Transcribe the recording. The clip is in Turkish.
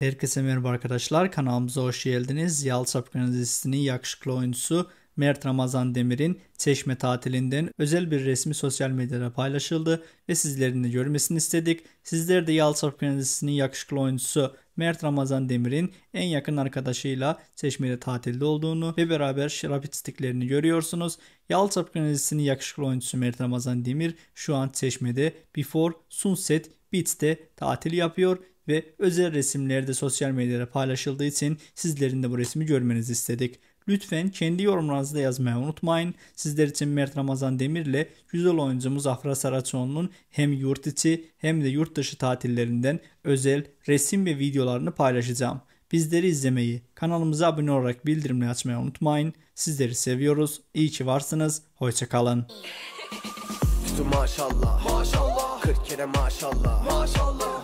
Herkese merhaba arkadaşlar. Kanalımıza hoş geldiniz. Yalçapkan dizisinin yakışıklı oyuncusu Mert Ramazan Demir'in Çeşme tatilinden özel bir resmi sosyal medyada paylaşıldı ve sizlerin de görmesini istedik. Sizler de Yalçapkan dizisinin yakışıklı oyuncusu Mert Ramazan Demir'in en yakın arkadaşıyla Çeşme'de tatilde olduğunu ve beraber şarap içtiklerini görüyorsunuz. Yalçap Gönüllisi'nin yakışıklı oyuncusu Mert Ramazan Demir şu an Çeşme'de Before Sunset Beach'te tatil yapıyor ve özel resimleri de sosyal medyada paylaşıldığı için sizlerin de bu resmi görmenizi istedik. Lütfen kendi yorumlarınızı da yazmayı unutmayın. Sizler için Mert Ramazan Demir ile güzel oyuncumuz Afra Saraçoğlu'nun hem yurt içi hem de yurt dışı tatillerinden özel resim ve videolarını paylaşacağım. Bizleri izlemeyi, kanalımıza abone olarak bildirimleri açmayı unutmayın. Sizleri seviyoruz. İyi ki varsınız. Hoşçakalın. maşallah, maşallah, 40 kere maşallah, maşallah.